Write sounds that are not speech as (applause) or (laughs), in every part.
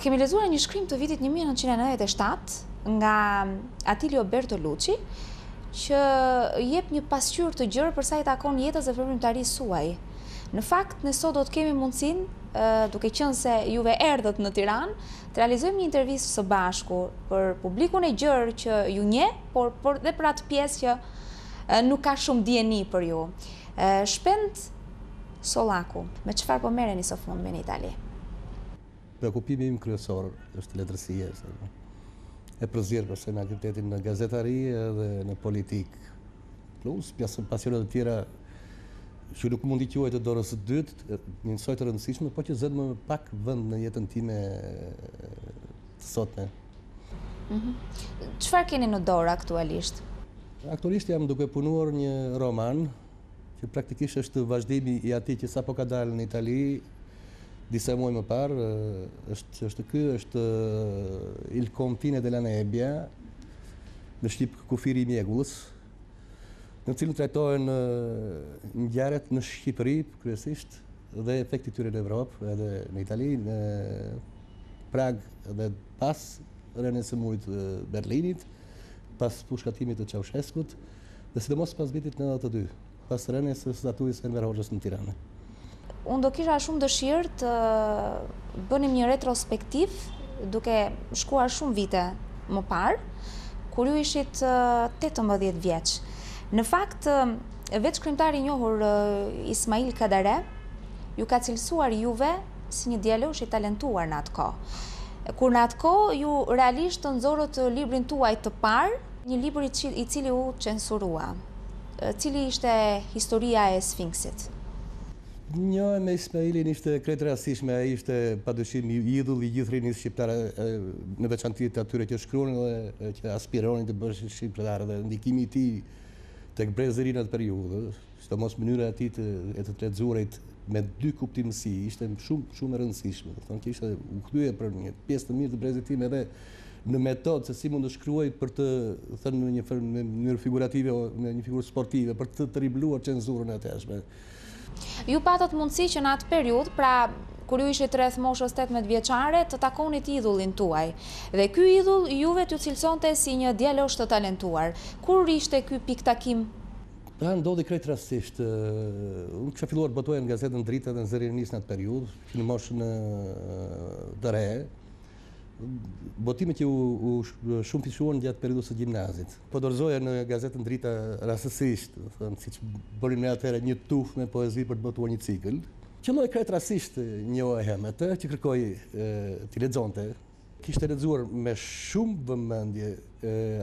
kemi lezuar një shkrim të vitit 1997 nga Atilio Bertolucci, që jep një pasqyr të gjërë përsa i takon jetës dhe përmëtari suaj. Në fakt, nëso do të kemi mundësin, duke qënë se juve erdhët në Tiran, të realizojmë një intervjisë së bashku për publikun e gjërë që ju nje, por dhe për atë pjesë që nuk ka shumë djeni për ju. Shpend Solaku, me qëfar po mereni së fundë me një Italië? prekupimi im kryesor është letërsia. Po. E përzirë përse në aktivitetin në gazetari dhe në politik. Plus, pjasën pasionet të tjera që nuk mundi të dorës të dytë, një nësoj të rëndësishme, po që zëdë më pak vënd në jetën time të sotme. Qëfar mhm. keni në dorë aktualisht? Aktualisht jam duke punuar një roman, që praktikisht është vazhdimi i ati që sa po ka dalë në Italië, disa muaj më parë është është ky është il confine della nebbia në shtyp kufiri i mjegullës në cilën trajtohen ngjarjet në Shqipëri kryesisht dhe efektet tyre në Evropë edhe në Itali në Prag dhe pas rënës së murit të Berlinit pas pushkatimit të Ceaușescut dhe sidomos pas vitit 92 pas rënës së staturisë së Enver Hoxhës në Tiranë unë do kisha shumë dëshirë të bënim një retrospektiv duke shkuar shumë vite më parë, kur ju ishit 18 vjeqë. Në fakt, veç krymtari njohur Ismail Kadare, ju ka cilësuar juve si një dialog i talentuar në atë ko. Kur në atë ko, ju realisht të nëzorët librin tuaj të parë, një libri i cili u censurua, cili ishte historia e Sfinksit. Një e me Ismailin ishte kretë rasishme, a ishte pa dëshim i idhull i gjithë rinjës shqiptare në veçantit të atyre që shkruan dhe që aspironin të bërë shqiptare dhe ndikimi ti të këbrezërin atë për ju, dhe shto mos mënyra ati të e të të me dy kuptimësi, ishte shumë, shumë rëndësishme, dhe thonë që ishte u këtuje për një pjesë të mirë të brezit tim edhe në metodë se si mund të shkryoj për të thënë në një figurative o një figurë sportive, për të të ribluar qenë e Ju patët mundësi që në atë periud, pra kërë ju ishe të rreth moshës 18 vjeqare, të takonit idhullin tuaj. Dhe ky idhull juve t'ju cilësonte si një djelosht të talentuar. Kur ishte ky piktakim? Da, pra, ndodhi krejtë rastisht. Unë kësha filluar në gazetën dritë edhe në zërinë njës në atë periud, që në moshën dëre, botimet që u shumë fishuan në gjatë periudu së gjimnazit. Po dorëzoja në gazetën drita rasësisht, thonë që bërim në atëherë një tufë me poezi për të botuar një cikl. Qëlloj kajt rasësisht një ojë hemet, që kërkoj të ledzonte, Kishte të ledzuar me shumë vëmëndje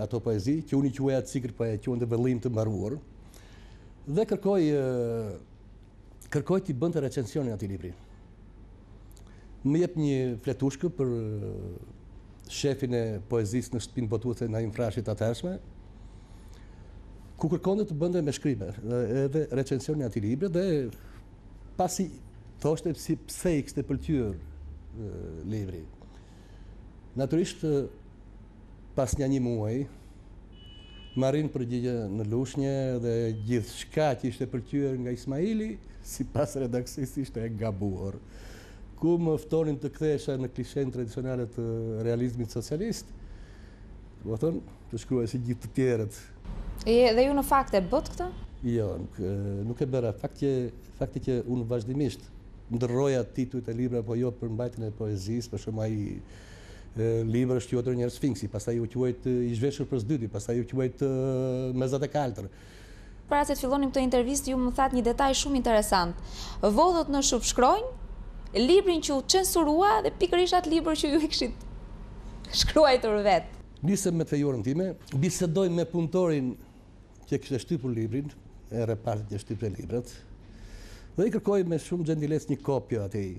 ato poezi, që unë i që uja cikl po e që unë dhe vëllim të mbaruar. dhe kërkoj të bëndë të recensionin ati librit më jep një fletushkë për uh, shefin e poezisë në shtëpin botuese të Aim Frashi të atërshme, ku kërkonde të bënde me shkrybe edhe recensioni ati libre dhe pasi thoshte si pse i kështë e uh, libri. Naturisht, uh, pas një një muaj, marin përgjigje në lushnje dhe gjithë shka që ishte pëlqyër nga Ismaili, si pas redaksis ishte e gabuar ku më ftonin të kthesha në klishen tradicionale të realizmit socialist. Do po të të shkruaj si gjithë të tjerët. E dhe ju në fakt e bëtë këtë? Jo, nuk e bëra. Fakti që që unë vazhdimisht ndrroja titujt e librave po jo për mbajtjen e poezis, për shkak të librave që quhet Njerëz Sfinksi, pastaj u quaj i zhveshur për së dyti, pastaj u quaj me mezat e kaltër. Para se të fillonim këtë intervistë, ju më thatë një detaj shumë interesant. Vodhët në shupë shkrojnë, librin që u censurua dhe pikërisht atë libër që ju i kishit (laughs) shkruar vetë. Nisëm me fejorën time, bisedoj me punëtorin që kështë shtypur librin, e repartit e shtypë e librat, dhe i kërkoj me shumë gjendiles një kopja atë i.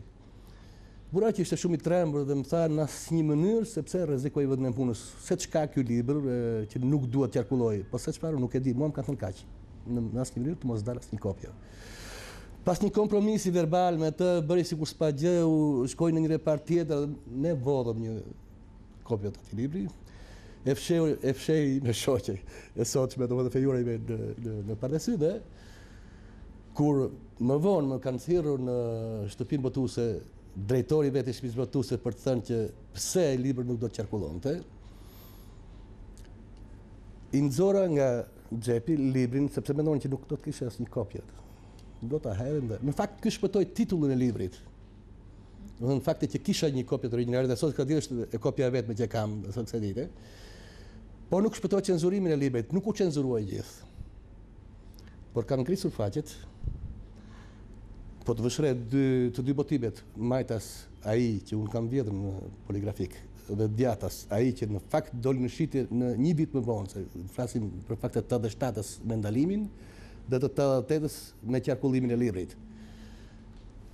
Bura që ishte shumë i trembur dhe më tha në asë një mënyrë, sepse rezikoj vëtë në punës, se që ka kjo librë që nuk duhet të jarkulloj, po se që paru nuk e di, mua më ka thënë kaqë, në asë një mënyrë të mos dalë asë një kopjo pas një kompromisi verbal me të bëri si kur s'pa gjë, u shkoj në një repart tjetër, ne vodhëm një kopjot të filibri, e fshej, e fshej me shoqe, e sot që me do më dhe fejuraj me në, në, dhe, kur më vonë më kanë thiru në shtëpin botuse, drejtori vetë i shpiz botuse për të thënë që pse e libri nuk do të qarkullonte, i nëzora nga gjepi librin, sepse mendojnë që nuk do të kishe asë një kopjet do të hedhim dhe... Në fakt, kështë shpëtoj titullin e librit. Në fakt, e që kisha një kopje të originalit, dhe sot këtë ditë është e kopja vetë me që kam, dhe sot këtë ditë. Por nuk shpëtoj qenzurimin e librit, nuk u qenzuruaj gjithë. Por kam ngrisur faqet, po të vëshre të dy botimet, majtas a i që unë kam vjetër në poligrafik, dhe djatas a i që në fakt doli në shqitje në një vit më vonë, se flasim për faktet të dhe shtatës me ndalimin, dhe të të me qarkullimin e librit.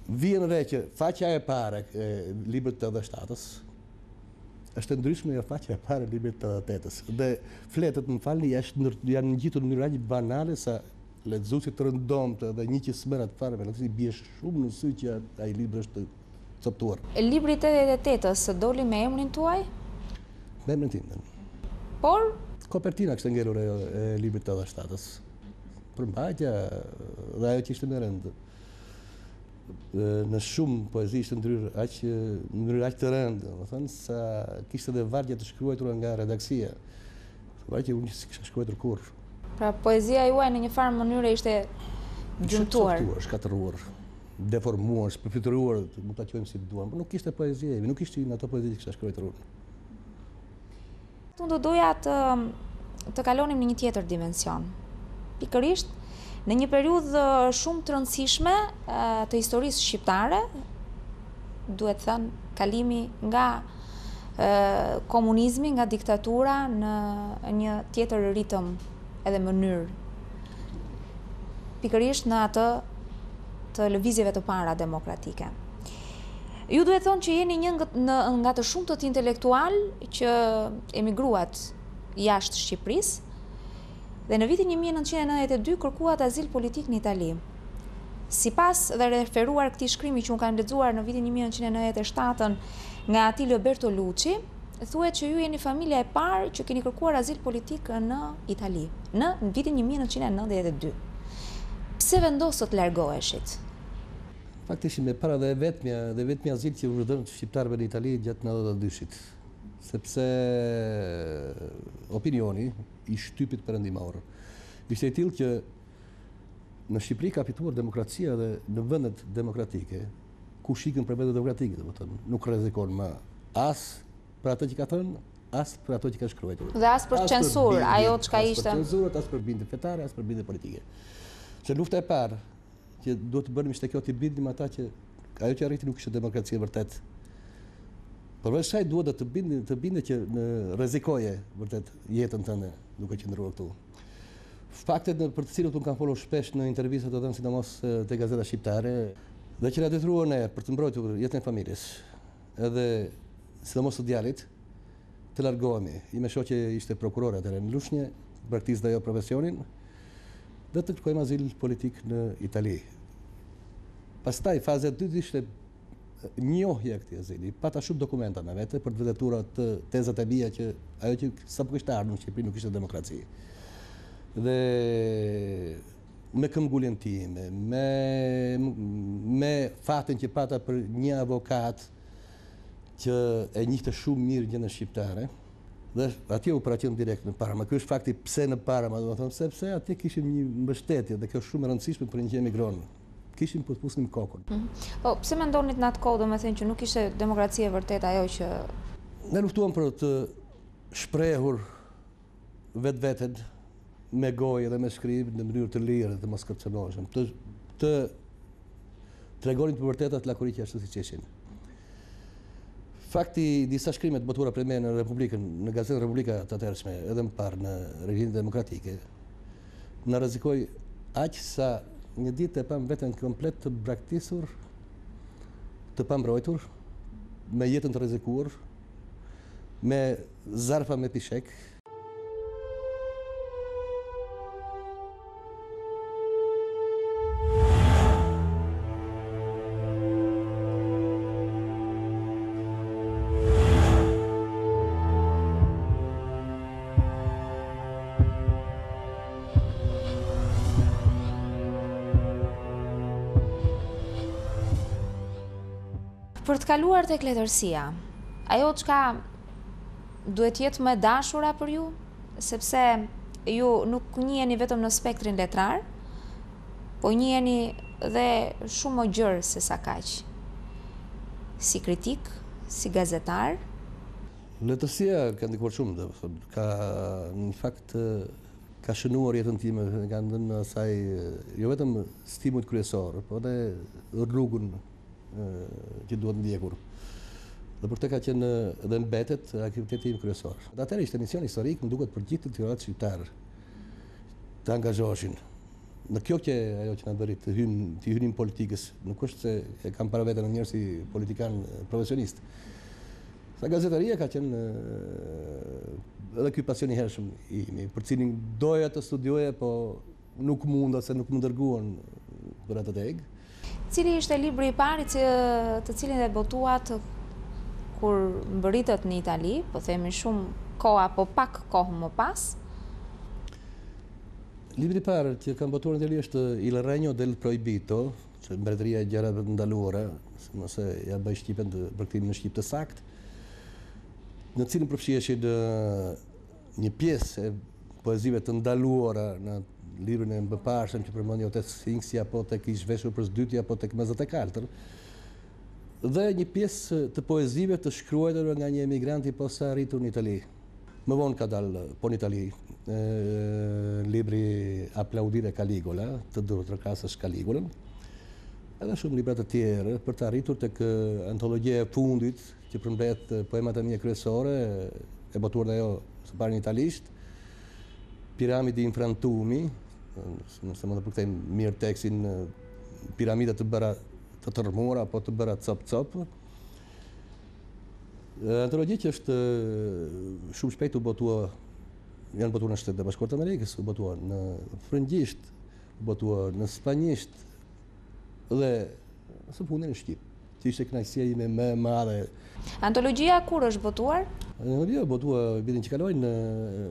Vien re që faqa e pare e librit të dhe shtatës, është ndryshme e jo faqa e pare e librit të dhe të Dhe fletët në falni janë në gjithë në një rajnjë banale sa letëzusit të dhe një që smerat fare me letëzit bje shumë në sy që a i është të E librit të dhe të doli me emrin të Me emrin të Por? Kopertina kështë ngellur e librit të dhe shtatës përmbajtja dhe ajo që ishte në rëndë. Në shumë poezi ishte ndryrë aqë ndryrë aqë të rëndë, më thënë sa kishte dhe vargja të shkruajtur nga redaksia. Vargja unë që kishte shkruajtur kur. Pra poezia juaj në një farë mënyre ishte gjumtuar? Ishte shkatëruar, deformuar, shpëfituruar, mund të qojmë si të por nuk ishte poezia, nuk ishte në ato poezi që kishte shkruajtur Të ndo doja të të kalonim në një tjetër dimension, pikërisht në një periudhë uh, shumë të rëndësishme uh, të historisë shqiptare, duhet thënë kalimi nga uh, komunizmi, nga diktatura në një tjetër ritëm edhe mënyrë. Pikërisht në atë të lëvizjeve të para demokratike. Ju duhet thonë që jeni një nga të shumë të intelektual që emigruat jashtë Shqipërisë, dhe në vitin 1992 kërkuat azil politik në Itali. Si pas dhe referuar këti shkrimi që unë kanë ledzuar në vitin 1997 nga ati Lëberto Luci, thuet që ju e një familja e parë që keni kërkuar azil politik në Itali, në vitin 1992. Pse vendosot largoheshit? Faktisht me para dhe vetëmja, dhe vetëmja azil që vërëdhëm që shqiptarëve në Itali gjatë në dhëtë dëshitë sepse opinioni i shtypit përëndimaur. Ishte e til që në Shqipëri ka fituar demokracia dhe në vëndet demokratike, ku shikën për vëndet demokratike, dhe më nuk rezikon më asë për atë që ka thënë, asë për atë që ka shkruajt. Dhe asë për censur, ajo që ka ishte? Asë për qenësurat, asë për bindit fetare, asë për bindit politike. Që lufta e parë, që duhet të bërëm ishte kjo të bindim ata që ajo që arriti nuk ishte demokracia vërtet Përveç kësaj duhet të bindin të bindë që në rrezikoje vërtet jetën tënde duke qëndruar këtu. Faktet në për të cilët un kam folur shpesh në intervista të dhënë sidomos te gazeta shqiptare, dhe që na detyruan ne për të mbrojtur jetën e familjes. Edhe sidomos të djalit të largohemi. I me shoqë ishte prokuror atëre në Lushnje, praktikë dhe jo profesionin dhe të kërkojmë azil politik në Itali. Pastaj faza e dytë ishte njohja ohi e këti pata pa shumë dokumenta me vete për të vedetura të tezat e vija që ajo që sa për po kështë ardhë në Shqipëri nuk ishte demokraci. Dhe me këmgullin time, me fatin që pata për një avokat që e njëhte shumë mirë një në Shqiptare, dhe ati u pra direkt në parama, kështë fakti pse në parama, dhe me thonë, sepse ati kishim një mbështetje dhe kjo shumë rëndësishme për një gjemi gronë Kishim për të pusnim kokën. Mhm. Po, pse me ndonit në atë kohë, do me thënë që nuk ishe demokracie vërtet ajo që... Ne luftuam për të shprehur vetë vetën me gojë dhe me shkrim në mënyrë të lirë dhe mos kërcenoshëm. Të, të tregonin të vërtetat lakurit që ashtu si qeshin. Fakti, disa shkrimet botura për me në Republikën, në Gazetën Republika të atërshme, edhe më parë në regjinit demokratike, në rëzikoj aqë sa një ditë e pam veten komplet të braktisur, të pambrojtur, me jetën të rrezikuar, me zarfa me pishek, të kaluar të kletërsia, ajo që ka duhet jetë më dashura për ju, sepse ju nuk njeni vetëm në spektrin letrar, po njeni dhe shumë më gjërë se sa kaqë, si kritik, si gazetar. Letërsia ka ndikuar shumë, dhe, ka në fakt ka shënuar jetën time, ka ndën saj, jo vetëm stimut kryesor, po dhe rrugën, Eh, që duhet ndjekur. Dhe për të ka qenë dhe në betet aktiviteti im kryesor. Dhe atëherë ishte mision historik, më duket për gjithë të tyrat qytarë të angazhoshin. Në kjo që ajo që na bëri të hyjmë, të hynim politikës, nuk është se e kam para në njerëz si politikan eh, profesionist. Sa gazetaria ka qenë eh, edhe ky pasion i hershëm i imi, për cilin doja të studioje po nuk mund ose nuk më dërguan për atë të Të Cili ishte libri i pari të cilin dhe botuat kur më bëritët në Itali, po themi shumë koha, po pak kohë më pas? Libri i parë që kam botuar në të është Il Regno del Proibito, që në e gjera vërë ndalore, se mëse ja bëj Shqipën të bërktimin në Shqipë të sakt, në cilin përpëshjeshit një piesë e poezive të ndaluara në libri e mbëpashëm që përmoni o të sfinksi apo të ki veshur për s'dyti apo të këmëzët e kartër. Dhe një pjesë të poezive të shkruajtër nga një emigranti po sa rritur në Itali. Më vonë ka dalë, po në Itali, në libri Aplaudire Kaligula, të durë të rëkasës Kaligulën, edhe shumë libra të tjere për të rritur të kë antologje e fundit që përmbet poemat e mje kryesore, e botur dhe jo së parë një italisht, Piramidi Infrantumi, nëse më të përkëtej mirë teksin në të bëra të tërmura, apo të bëra cop-copë. Antologi që është shumë shpejt u botua, janë botua në shtetë dhe bashkuar të Amerikës, u botua në frëngjisht, u botua në spanjisht, dhe së punën në Shqipë, që ishte knajësia i me më madhe. Antologia kur është botuar? Antologia botua vidin që kaloj në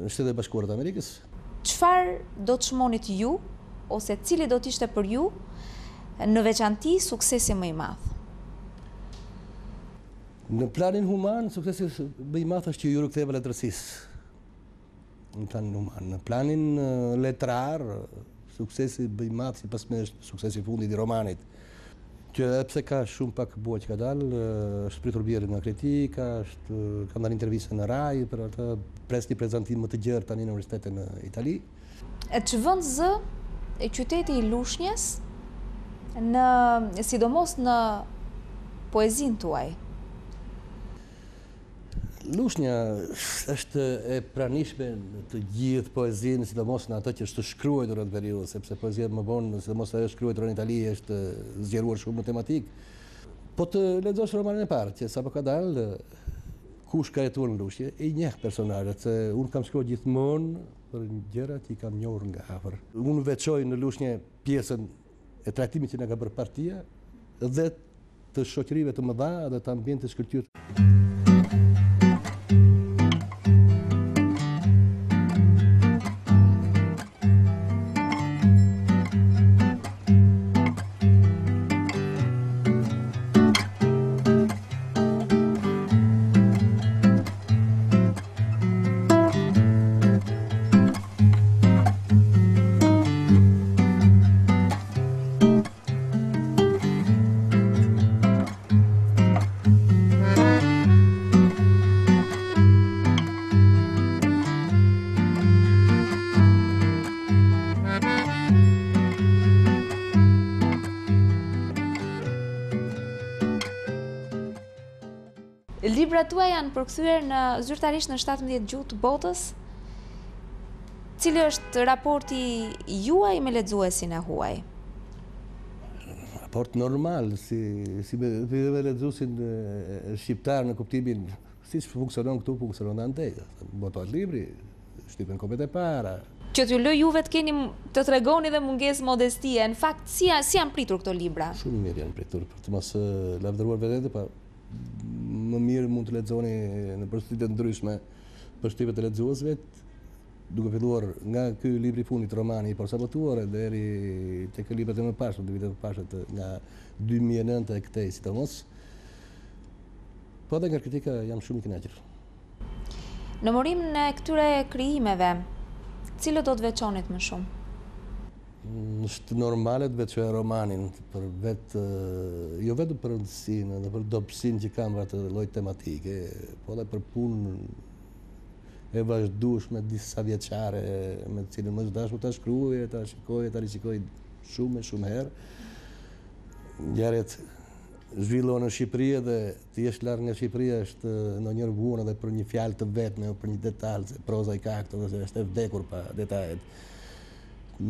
shtetë dhe bashkuar të Amerikës, qëfar do të shmonit ju, ose cili do të ishte për ju, në veçanti, suksesi më i madhë? Në planin human, suksesi më i madhë është që ju rëktheve letërsisë. Në planin human. Në planin letrar, suksesi më i madhë, si pas me është suksesi fundit i romanit, që pse ka shumë pak bua që ka dalë, eh, është pritur bjerit nga kritika, është eh, ka ndalë intervjise në Rai, për atë pres një më të gjërë tani në universitetet në Itali. E që vëndë zë e qyteti i Lushnjes, sidomos në poezin të uaj, Lushnja është e pranishme në të gjithë poezinë, si të mos në ato që është shkruaj dërën të periodës, sepse poezinë më bonë, si të mos të është shkruaj rëndë Italië, është zgjeruar shumë më tematikë. Po të ledzosh romanin e parë, që sa po ka dalë, kush ka jetuar në Lushnja, e njëhë personarët, se unë kam gjithë gjithmonë për një gjera që i kam njohur nga hafër. Unë veqoj në Lushnja pjesën e traktimi që nga ka bërë partia dhe të shokrive të mëdha dhe të ambjente shkërtyrë. Librat tua janë përkëthyër në zyrtarisht në 17 gjutë botës, cilë është raporti juaj me ledzuesin e huaj? Raport normal, si me dhe ledzuesin shqiptar në kuptimin, si që funksionon këtu, funksionon në ndekë, botohet libri, shtipen kopet e para. Që t'ju lë juve t'keni të tregoni dhe munges modestie, në fakt, si janë pritur këto libra? Shumë mirë janë pritur, për të masë lavdëruar vedete, pa më mirë mund të ledzoni në përstitit ndryshme për shtipet e ledzuasve, duke filluar nga këj libri funit romani i përsabotuare, dhe eri të këj e më pashtë, dhe vitet nga 2009 e këtej, si të mos, po dhe nga kritika jam shumë i kënaqërë. Në morim në këtyre krijimeve, cilë do të veçonit më shumë? Nështë normalet vetë që e romanin, për vetë, eh, jo vetë për rëndësinë, dhe për dopsinë që kam vratë dhe lojtë tematike, po dhe për punë e vazhdush me disa vjeqare, me cilën më është të shkruje, të shikoje, të rishikoje shumë e shumë herë. Njerët zhvillohë në Shqipërije dhe të jeshtë larë nga Shqipërije është eh, në njërë vunë dhe për një fjalë të vetë, për një detalë, se proza i kaktë dhe se është e vdekur pa detajet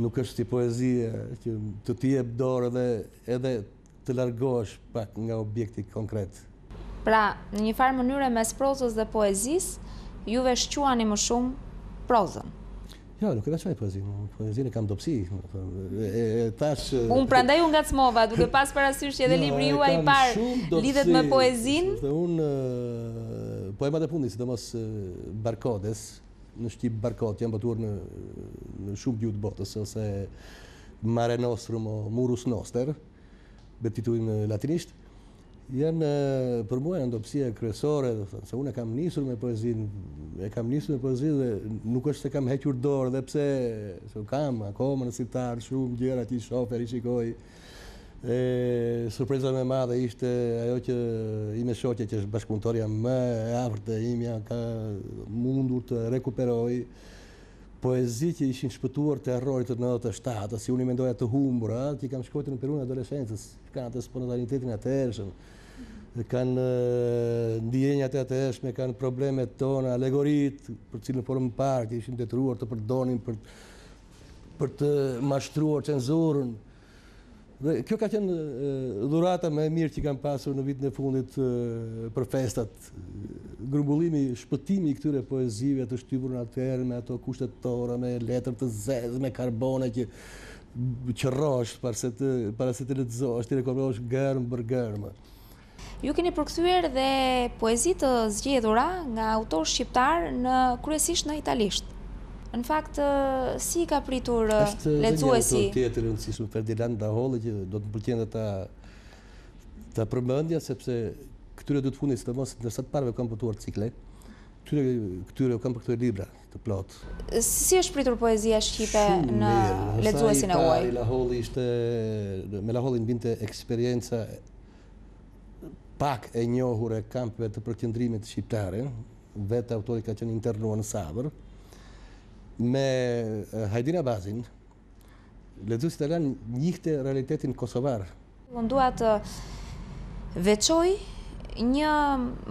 nuk është ti poezie që të ti e bdorë dhe edhe të largosh pak nga objekti konkret. Pra, në një farë mënyre mes prozës dhe poezis, juve shquani më shumë prozën. Jo, nuk e da qaj poezin, poezin e kam dopsi. Unë prandaj unë nga të smova, duke pas për asyshë që edhe jo, libri juaj i parë lidhet me poezin. Unë poema dhe fundi, si të mos barkodes, në Shqipë Barkat, janë bëtuar në, në shumë gjut botës, ose Mare Nostrum o Murus Noster, betitujnë latinisht, janë për mua janë ndopsia kryesore, do thënë, se unë e kam nisur me poezinë, e kam nisur me poezinë dhe nuk është se kam hequr dorë, dhe pse, se kam, akoma në sitarë, shumë gjera, ti shofer, i shikoj, e Surpreza me madhe ishte ajo që ime shoqe që është bashkëpunëtoria më e afrët dhe imja ka mundur të rekuperoj poezi që ishin shpëtuar të errorit të nëdhët e shtatë, si unë i mendoja të humbura që i kam shkojtë në Peru e adolescencës, kanë atë spontanitetin atë ershëm, kanë ndjenjat e atë ershme, kanë problemet tonë, alegorit, për cilën formë që ishin detruar të përdonin, për të për të mashtruar cenzurën, Dhe kjo ka qenë dhurata me mirë që kam pasur në vitën e fundit për festat, grumbullimi, shpëtimi i këtyre poezive të shtybur në atërë me ato kushtet të ora, me letër të zezë, me karbone që që rosht, para se të letëzosht, të rekomrosht gërmë për gërmë. Ju keni përkëthyër dhe poezit të zgjedhura nga autor shqiptar në kryesisht në italisht. Në fakt, si ka pritur lecuesi? Êshtë një të tjetër, në cisu Ferdinand Daholi, që do të përqenë dhe ta ta përmëndja, sepse këtyre dhëtë funi, së të mosë, nërsa të parve kam përtuar cikle, këtyre kam përtuar libra të plotë. Si është pritur poezia Shqipe në lecuesin e uaj? Laholi ishte, me Laholi në binte eksperienca pak e njohur e kampëve të përqendrimit shqiptare, vetë autori ka qenë internuar në Savrë, me Hajdina Bazin, Lezusit e lan, njihte realitetin Kosovar. Mundua të veqoj një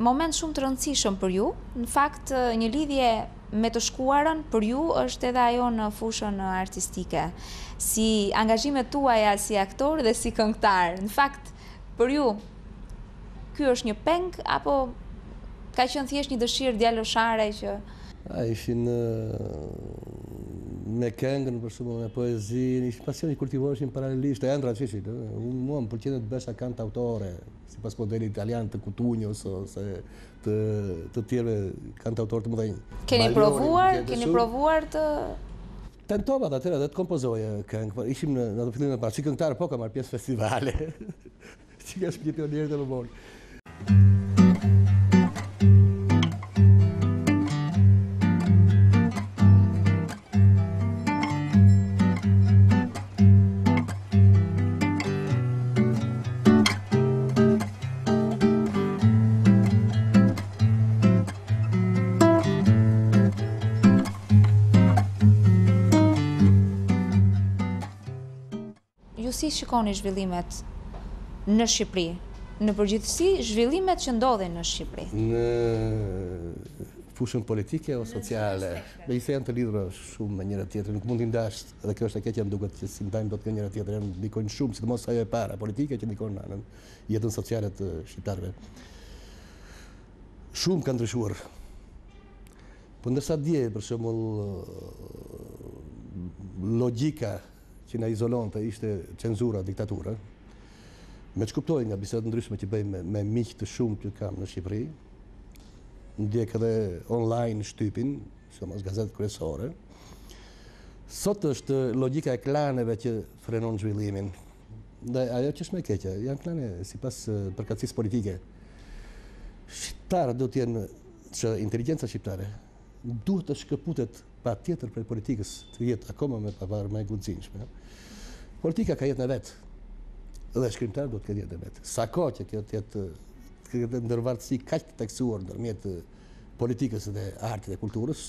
moment shumë të rëndësishëm për ju, në fakt një lidhje me të shkuarën për ju është edhe ajo në fushën artistike, si angazhimet tuaja si aktor dhe si këngtar. Në fakt, për ju, kjo është një peng, apo ka qënë thjesht një dëshirë djallëshare që... A ishin me këngën për shumë, me poezin, ishin pasion i kultivoheshin paralelisht, e endra që ishin, unë mua më përqenë të besha kantë autore, si pas modeli italian të kutunjo, ose të tjere kantë të autore të më dhejnë. Keni provuar, keni provuar të... Tentova të atyre dhe të kompozoje këngë, po ishim në të fillin në parë, si këngëtarë po ka marrë pjesë festivale, që (laughs) ka shpjetionirë të më borë. shikoni zhvillimet në Shqipëri? Në përgjithësi, zhvillimet që ndodhin në Shqipëri? Në fushën politike o sociale, me i se janë të lidrë shumë me njëra tjetrën, nuk mundin ndash, dhe kjo është e keqen duket që si ndajmë do të kënë njëra tjetrën, dikojnë shumë, si të mos ajo e para politike që ndikon në jetën sociale të shqiptarve. Shumë kanë ndryshuar. Për po ndërsa dje, për shumë logjika që në izolon të ishte cenzura, diktatura, me që kuptoj nga bisetë ndryshme që bëjmë me miqë të shumë që kam në Shqipëri, ndjek edhe online shtypin, së mos gazetë kresore. sot është logika e klaneve që frenon zhvillimin, dhe ajo që është me keqe, janë klane si pas përkatsis politike, shqiptarë do t'jenë që inteligenca shqiptare, duhet të shkëputet pa tjetër për politikës të jetë akoma me pavarë me gudzinshme. Politika ka jetë në vetë, dhe shkrimtarë do të këtë jetë në vetë. Sa ko që kjo të jetë këtë kaq kaqë të teksuar ndërmjetë politikës dhe artit e kulturës,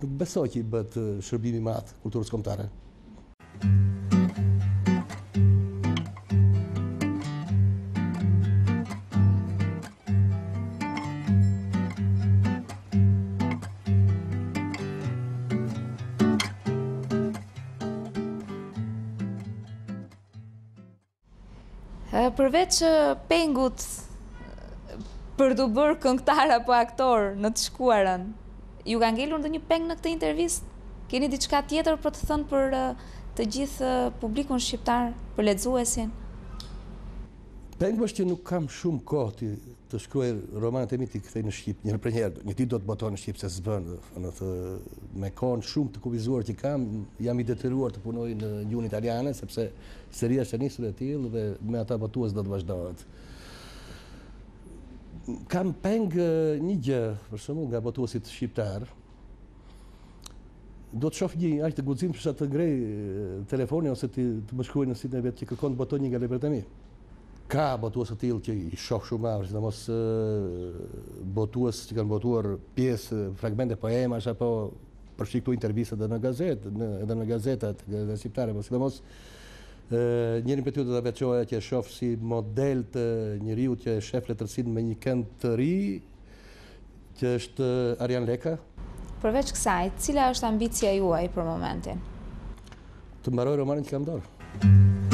nuk beso që i bëtë shërbimi matë kulturës komtare. Thank you. përveç pengut për të bërë këngëtar apo aktor në të shkuarën, ju ka ngellur ndë një peng në këtë intervjist? Keni diçka tjetër për të thënë për të gjithë publikun shqiptar për ledzuesin? Pengu është që nuk kam shumë kohë të të shkruaj romanët e mi këthej në Shqipë, njërë për njërë, një ditë do të botohë në Shqipë se zëbënë, në të me konë shumë të kuvizuar që kam, jam i detyruar të punoj në njën italiane, sepse seria është njësër e tilë dhe me ata botuës do të vazhdojët. Kam pengë një gjë, për shumë nga botuësit shqiptarë, Do të shofë një ajtë të guzim përsa të ngrej telefoni ose të më shkuaj në sitë në vetë që kërkon të botoj një nga lepërta Ka botuas të tjilë që i shok shumë ma, përsi të mos botuas që kanë botuar pjesë, fragmente poema, që apo përshqik të intervjisa dhe në gazetë, edhe në gazetat, dhe në shqiptare, përsi po të mos njërin për tjilë të të veqoja që e shok si model të njëriu që e shef letërësin me një kënd të ri, që është Arjan Leka. Përveç kësaj, cila është ambicja juaj për momentin? Të mbaroj romanin që kam dorë. Thank you.